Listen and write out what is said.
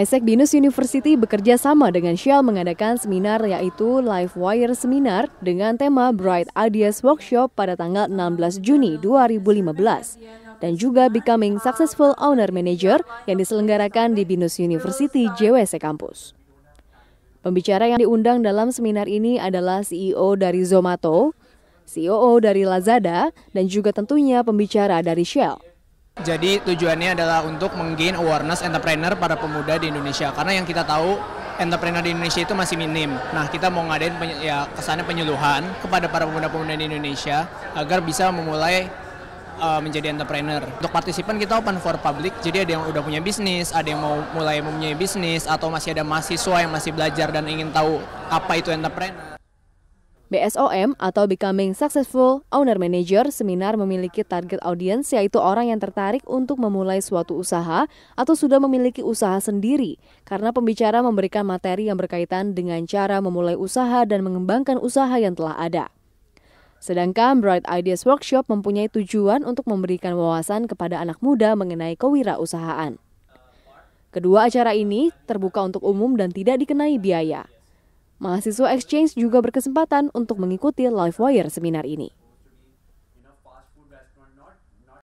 Isaac Dinus University bekerja sama dengan Shell mengadakan seminar yaitu Live Wire Seminar dengan tema Bright Ideas Workshop pada tanggal 16 Juni 2015 dan juga Becoming Successful Owner Manager yang diselenggarakan di Binus University JWC Kampus. Pembicara yang diundang dalam seminar ini adalah CEO dari Zomato, COO e dari Lazada, dan juga tentunya pembicara dari Shell. Jadi tujuannya adalah untuk menggain awareness entrepreneur pada pemuda di Indonesia. Karena yang kita tahu entrepreneur di Indonesia itu masih minim. Nah, kita mau ngadain penye, ya kesannya penyuluhan kepada para pemuda-pemuda di Indonesia agar bisa memulai uh, menjadi entrepreneur. Untuk partisipan kita open for public, jadi ada yang udah punya bisnis, ada yang mau mulai mempunyai bisnis, atau masih ada mahasiswa yang masih belajar dan ingin tahu apa itu entrepreneur. BSOM atau Becoming Successful Owner Manager seminar memiliki target audiens yaitu orang yang tertarik untuk memulai suatu usaha atau sudah memiliki usaha sendiri karena pembicara memberikan materi yang berkaitan dengan cara memulai usaha dan mengembangkan usaha yang telah ada. Sedangkan Bright Ideas Workshop mempunyai tujuan untuk memberikan wawasan kepada anak muda mengenai kewirausahaan. Kedua acara ini terbuka untuk umum dan tidak dikenai biaya. Mahasiswa exchange juga berkesempatan untuk mengikuti live wire seminar ini.